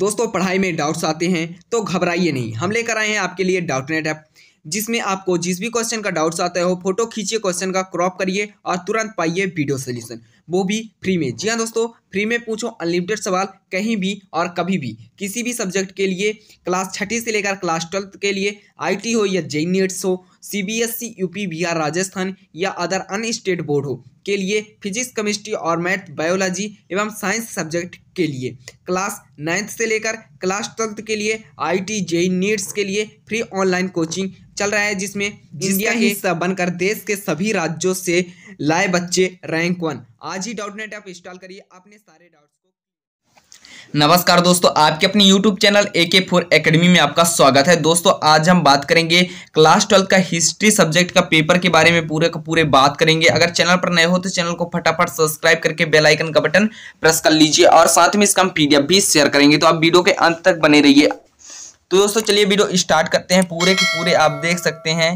दोस्तों पढ़ाई में डाउट्स आते हैं तो घबराइए नहीं हम लेकर आए हैं आपके लिए डाउट नेट ऐप जिसमें आपको जिस भी क्वेश्चन का डाउट्स आता हो फोटो खींचिए क्वेश्चन का क्रॉप करिए और तुरंत पाइए वीडियो सोल्यूशन वो भी फ्री में जी हाँ दोस्तों फ्री में पूछो अनलिमिटेड सवाल कहीं भी और कभी भी किसी भी सब्जेक्ट के लिए क्लास छठी से लेकर क्लास ट्वेल्थ के लिए आई हो या जेई नीट्स e हो सीबीएसई यूपी बिहार राजस्थान या अदर अन्य स्टेट बोर्ड हो के लिए फिजिक्स केमिस्ट्री और मैथ बायोलॉजी एवं साइंस सब्जेक्ट के लिए क्लास नाइन्थ से लेकर क्लास ट्वेल्थ के लिए आई टी जे नीट्स के लिए फ्री ऑनलाइन कोचिंग चल रहा है जिसमें इंडिया के हिस्सा बनकर देश के सभी राज्यों से लाए बच्चे रैंक वन आज ही डाउट नेट ऐप इंस्टॉल करिए अपने सारे डाउट्स नमस्कार दोस्तों आपके अपने YouTube चैनल ए के फोर अकेडमी में आपका स्वागत है दोस्तों आज हम बात करेंगे क्लास ट्वेल्थ का हिस्ट्री सब्जेक्ट का पेपर के बारे में पूरे का पूरे बात करेंगे अगर चैनल पर नए हो तो चैनल को फटाफट सब्सक्राइब करके बेल आइकन का बटन प्रेस कर लीजिए और साथ में इसका हम पीडीएफ भी शेयर करेंगे तो आप वीडियो के अंत तक बने रहिए तो दोस्तों चलिए वीडियो स्टार्ट करते हैं पूरे के पूरे आप देख सकते हैं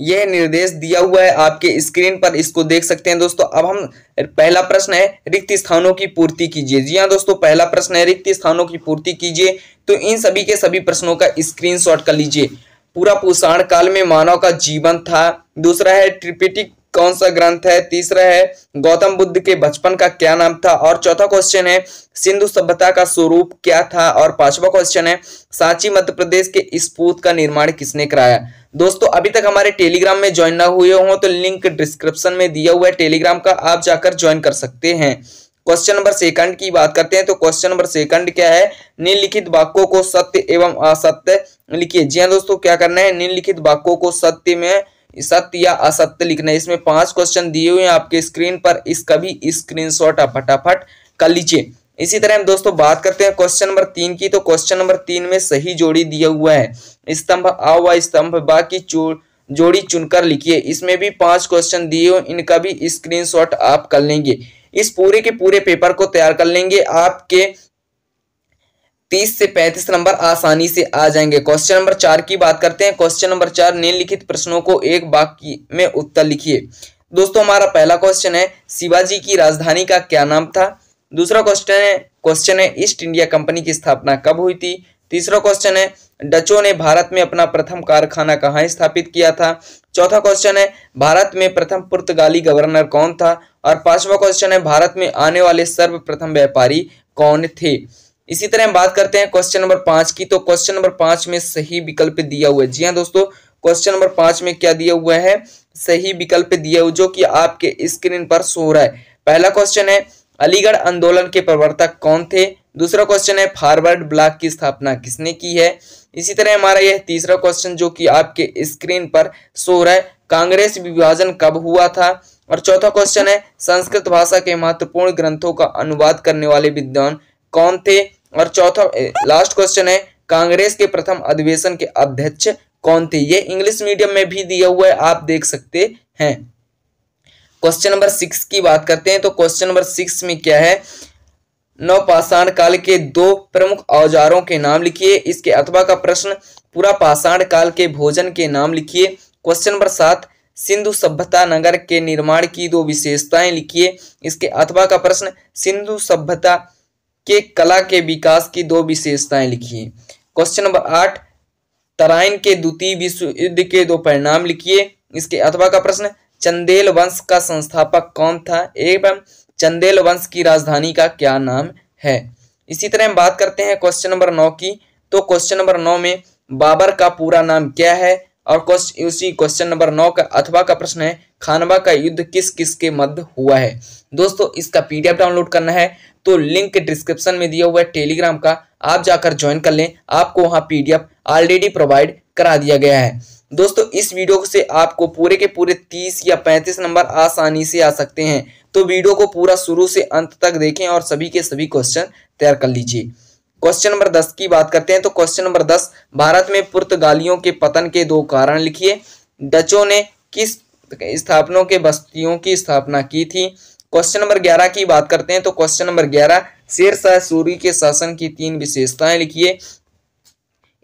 यह निर्देश दिया हुआ है आपके स्क्रीन पर इसको देख सकते हैं दोस्तों अब हम पहला प्रश्न है रिक्त स्थानों की पूर्ति कीजिए जी हाँ दोस्तों पहला प्रश्न है रिक्त स्थानों की पूर्ति कीजिए तो इन सभी के सभी प्रश्नों का स्क्रीनशॉट कर लीजिए पूरा पोषाण काल में मानव का जीवन था दूसरा है ट्रिपेटिक कौन सा ग्रंथ है तीसरा है गौतम बुद्ध के बचपन का क्या नाम था और चौथा क्वेश्चन है सिंधु सभ्यता का स्वरूप क्या था और पांचवा क्वेश्चन है सांची मध्य प्रदेश के स्पूत का निर्माण किसने कराया दोस्तों अभी तक हमारे टेलीग्राम में ज्वाइन ना हुए हो तो लिंक डिस्क्रिप्शन में दिया हुआ है टेलीग्राम का आप जाकर ज्वाइन कर सकते हैं क्वेश्चन नंबर सेकंड की बात करते हैं तो क्वेश्चन नंबर सेकंड क्या है निम्नलिखित वाक्यों को सत्य एवं असत्य लिखिए जी हाँ दोस्तों क्या करना है निम्नलिखित वाक्यों को सत्य में सत्य या असत्य लिखना है इसमें पांच क्वेश्चन दिए हुए हैं आपके स्क्रीन पर इसका भी स्क्रीन शॉट आप फटाफट कर लीजिए इसी तरह हम दोस्तों बात करते हैं क्वेश्चन नंबर तीन की तो क्वेश्चन नंबर तीन में सही जोड़ी दिया हुआ है स्तंभ आ व स्तंभ बा की जोड़ी चुनकर लिखिए इसमें भी पांच क्वेश्चन दिए हुए इनका भी स्क्रीनशॉट आप कर लेंगे इस पूरे के पूरे पेपर को तैयार कर लेंगे आपके तीस से पैंतीस नंबर आसानी से आ जाएंगे क्वेश्चन नंबर चार की बात करते हैं क्वेश्चन नंबर चार निम्नलिखित प्रश्नों को एक वाक्य में उत्तर लिखिए दोस्तों हमारा पहला क्वेश्चन है शिवाजी की राजधानी का क्या नाम था दूसरा क्वेश्चन है क्वेश्चन है ईस्ट इंडिया कंपनी की स्थापना कब हुई थी तीसरा क्वेश्चन है डचों ने भारत में अपना प्रथम कारखाना कहाँ स्थापित किया था चौथा क्वेश्चन है भारत में प्रथम पुर्तगाली गवर्नर कौन था और पांचवा क्वेश्चन है भारत में आने वाले सर्वप्रथम व्यापारी कौन थे इसी तरह हम बात करते हैं क्वेश्चन नंबर पांच की तो क्वेश्चन नंबर पांच में सही विकल्प दिया हुआ है जी हाँ दोस्तों क्वेश्चन नंबर पांच में क्या दिया हुआ है सही विकल्प दिया हुआ जो कि आपके स्क्रीन पर सो रहा है पहला क्वेश्चन है अलीगढ़ आंदोलन के प्रवर्तक कौन थे दूसरा क्वेश्चन है फॉरवर्ड ब्लॉक की स्थापना किसने की है इसी तरह हमारा यह तीसरा क्वेश्चन जो कि आपके स्क्रीन पर सो रहा है कांग्रेस विभाजन कब हुआ था और चौथा क्वेश्चन है संस्कृत भाषा के महत्वपूर्ण ग्रंथों का अनुवाद करने वाले विद्वान कौन थे और चौथा लास्ट क्वेश्चन है कांग्रेस के प्रथम अधिवेशन के अध्यक्ष कौन थे ये इंग्लिश मीडियम में भी दिया हुआ है आप देख सकते हैं क्वेश्चन नंबर सिक्स की बात करते हैं तो क्वेश्चन नंबर सिक्स में क्या है नवपाषाण काल के दो प्रमुख औजारों के नाम लिखिए इसके अथवा का प्रश्न पूरा पाषाण काल के भोजन के नाम लिखिए क्वेश्चन नंबर सात सिंधु सभ्यता नगर के निर्माण की दो विशेषताएं लिखिए इसके अथवा का प्रश्न सिंधु सभ्यता के कला के विकास की दो विशेषताएं लिखिए क्वेश्चन नंबर आठ तराइन के द्वितीय विश्व युद्ध के दो परिणाम लिखिए इसके अथवा का प्रश्न चंदेल वंश का संस्थापक कौन था एवं चंदेल वंश की राजधानी का क्या नाम है इसी तरह हम बात करते हैं क्वेश्चन नंबर नौ की तो क्वेश्चन नंबर नौ में बाबर का पूरा नाम क्या है और क्वेश्चन उसी क्वेश्चन नंबर नौ का अथवा का प्रश्न है खानवा का युद्ध किस किस के मध्य हुआ है दोस्तों इसका पीडीएफ डाउनलोड करना है तो लिंक डिस्क्रिप्शन में दिया हुआ है टेलीग्राम का आप जाकर ज्वाइन कर लें आपको वहाँ पीडीएफ ऑलरेडी प्रोवाइड करा दिया गया है दोस्तों इस वीडियो से आपको पूरे के पूरे तीस या पैंतीस नंबर आसानी से आ सकते हैं तो वीडियो को पूरा शुरू से अंत तक देखें और सभी के सभी क्वेश्चन तैयार कर लीजिए क्वेश्चन नंबर दस की बात करते हैं तो क्वेश्चन नंबर दस भारत में पुर्तगालियों के पतन के दो कारण लिखिए डचों ने किस स्थापनों के बस्तियों की स्थापना की थी क्वेश्चन नंबर ग्यारह की बात करते हैं तो क्वेश्चन नंबर ग्यारह शेर शाह सूरी के शासन की तीन विशेषताएं लिखिए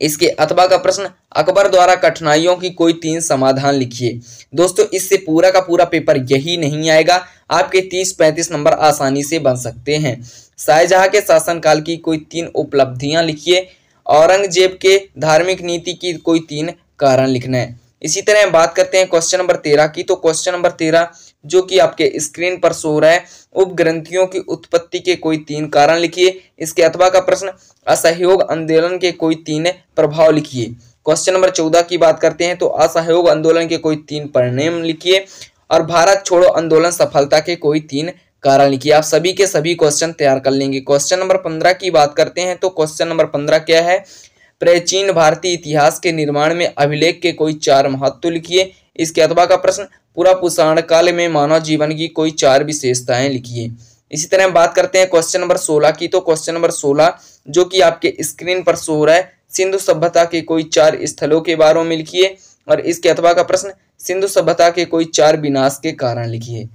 इसके अथवा का प्रश्न अकबर द्वारा कठिनाइयों की कोई तीन समाधान लिखिए दोस्तों इससे पूरा का पूरा पेपर यही नहीं आएगा आपके तीस पैंतीस नंबर आसानी से बन सकते हैं शाहजहाँ के शासनकाल की कोई तीन उपलब्धियां लिखिए औरंगजेब के धार्मिक नीति की कोई तीन कारण लिखना है इसी तरह बात करते हैं क्वेश्चन नंबर तेरह की तो क्वेश्चन नंबर तेरह जो कि आपके स्क्रीन पर शो रहा है ग्रंथियों की उत्पत्ति के कोई तीन कारण लिखिए इसके अथवा का प्रश्न असहयोग आंदोलन के कोई तीन प्रभाव लिखिए क्वेश्चन नंबर चौदह की बात करते हैं तो असहयोग आंदोलन के कोई तीन परिणाम लिखिए और भारत छोड़ो आंदोलन सफलता के कोई तीन कारण लिखिए आप सभी के सभी क्वेश्चन तैयार कर लेंगे क्वेश्चन नंबर पंद्रह की बात करते हैं तो क्वेश्चन नंबर पंद्रह क्या है प्राचीन भारतीय इतिहास के निर्माण में अभिलेख के कोई चार महत्व लिखिए इसके अथवा का प्रश्न पूरा पुषाण काल में मानव जीवन की कोई चार विशेषताएं लिखिए इसी तरह हम बात करते हैं क्वेश्चन नंबर सोलह की तो क्वेश्चन नंबर सोलह जो कि आपके स्क्रीन पर शो रहा है सिंधु सभ्यता के कोई चार स्थलों के बारे में लिखिए और इसके अथवा का प्रश्न सिंधु सभ्यता के कोई चार विनाश के कारण लिखिए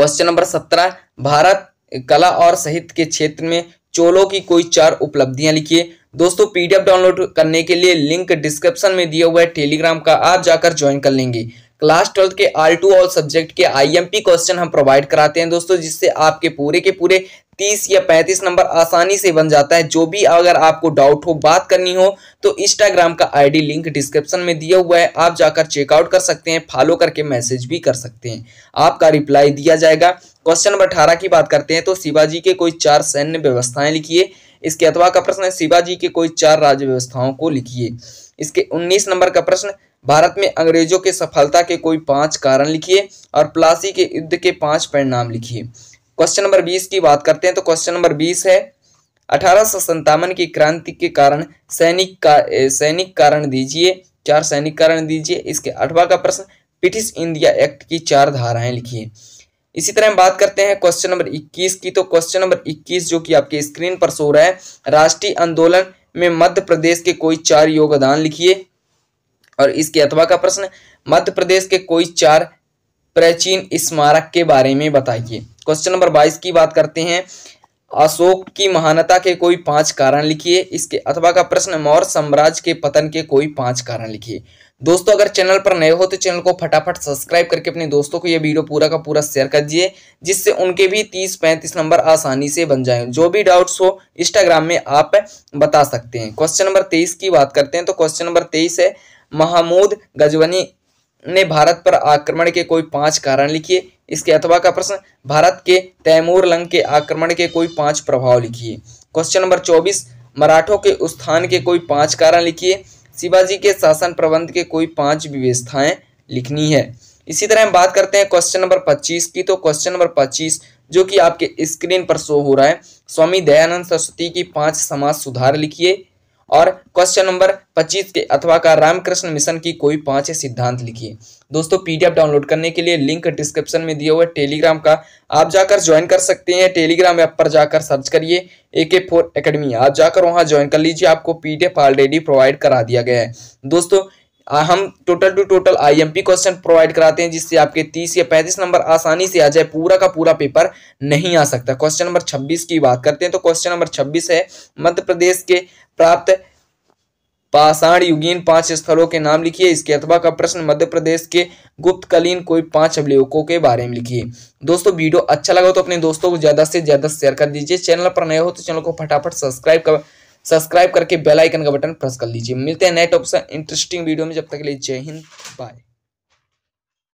क्वेश्चन नंबर सत्रह भारत कला और साहित्य के क्षेत्र में चोलों की कोई चार उपलब्धियां लिखिए दोस्तों पीडीएफ डाउनलोड करने के लिए लिंक डिस्क्रिप्शन में दिया हुआ है टेलीग्राम का आप जाकर ज्वाइन कर लेंगे क्लास ट्वेल्थ के आल टू ऑल सब्जेक्ट के आईएमपी क्वेश्चन हम प्रोवाइड कराते हैं दोस्तों जिससे आपके पूरे के पूरे तीस या पैंतीस नंबर आसानी से बन जाता है जो भी अगर आपको डाउट हो बात करनी हो तो इंस्टाग्राम का आईडी लिंक डिस्क्रिप्शन में दिया हुआ है आप जाकर चेकआउट कर सकते हैं फॉलो करके मैसेज भी कर सकते हैं आपका रिप्लाई दिया जाएगा क्वेश्चन नंबर अठारह की बात करते हैं तो शिवाजी के कोई चार सैन्य व्यवस्थाएं लिखिए इसके अथवा का प्रश्न है शिवाजी के कोई चार राज्य व्यवस्थाओं को लिखिए इसके उन्नीस नंबर का प्रश्न भारत में अंग्रेजों के सफलता के कोई पांच कारण लिखिए और प्लासी के युद्ध के पांच परिणाम लिखिए क्वेश्चन नंबर बीस की बात करते हैं तो क्वेश्चन नंबर बीस है अठारह की क्रांति के कारण सैनिक का सैनिक कारण दीजिए चार सैनिक कारण दीजिए इसके अठवा का प्रश्न ब्रिटिश इंडिया एक्ट की चार धाराएं लिखिए इसी तरह हम बात करते हैं क्वेश्चन नंबर 21 की तो क्वेश्चन नंबर 21 जो कि आपके स्क्रीन पर सो रहा है राष्ट्रीय आंदोलन में मध्य प्रदेश के कोई चार योगदान लिखिए और इसके अथवा का प्रश्न मध्य प्रदेश के कोई चार प्राचीन स्मारक के बारे में बताइए क्वेश्चन नंबर बाईस की बात करते हैं अशोक की महानता के कोई पांच कारण लिखिए इसके अथवा का प्रश्न मौर्य साम्राज्य के पतन के कोई पांच कारण लिखिए दोस्तों अगर चैनल पर नए हो तो चैनल को फटाफट सब्सक्राइब करके अपने दोस्तों को यह वीडियो पूरा का पूरा शेयर कर दिए जिससे उनके भी तीस पैंतीस नंबर आसानी से बन जाए जो भी डाउट्स हो इंस्टाग्राम में आप बता सकते हैं क्वेश्चन नंबर तेईस की बात करते हैं तो क्वेश्चन नंबर तेईस है महमूद गजवनी ने भारत पर आक्रमण के कोई पांच कारण लिखिए इसके अथवा का प्रश्न भारत के तैमूर लंग के आक्रमण के कोई पांच प्रभाव लिखिए क्वेश्चन नंबर चौबीस मराठों के उत्थान के कोई पांच कारण लिखिए शिवाजी के शासन प्रबंध के कोई पांच व्यवस्थाएं लिखनी है इसी तरह हम बात करते हैं क्वेश्चन नंबर पच्चीस की तो क्वेश्चन नंबर पच्चीस जो कि आपके स्क्रीन पर शो हो रहा है स्वामी दयानंद सरस्वती की पांच समाज सुधार लिखिए और क्वेश्चन नंबर 25 के अथवा का रामकृष्ण मिशन की कोई पांच सिद्धांत लिखिए दोस्तों पीडीएफ डाउनलोड करने के लिए लिंक डिस्क्रिप्शन में दिया हुआ है टेलीग्राम का आप जाकर ज्वाइन कर सकते हैं टेलीग्राम ऐप पर जाकर सर्च करिए ए के फोर अकेडमी आप जाकर वहां ज्वाइन कर लीजिए आपको पीडीएफ ऑलरेडी प्रोवाइड करा दिया गया है दोस्तों हाँ, हम total to total IMP question provide कराते हैं जिससे आपके तीस या पैंतीस नंबर आसानी से आ जाए पूरा का पूरा पेपर नहीं आ सकता क्वेश्चन नंबर छब्बीस की बात करते हैं तो क्वेश्चन नंबर छब्बीस है मध्य प्रदेश के प्राप्त पाषाण युगीन पांच स्थलों के नाम लिखिए इसके अथवा का प्रश्न मध्य प्रदेश के गुप्तकालीन कोई पांच अभिलेखों के बारे में लिखिए दोस्तों वीडियो अच्छा लगा तो अपने दोस्तों को ज्यादा से ज्यादा शेयर कर दीजिए चैनल पर नए हो तो चैनल को फटाफट सब्सक्राइब कर सब्सक्राइब करके बेल आइकन का बटन प्रेस कर लीजिए मिलते हैं नेक्स्ट ऑप्शन इंटरेस्टिंग वीडियो में जब तक के लिए जय हिंद बाय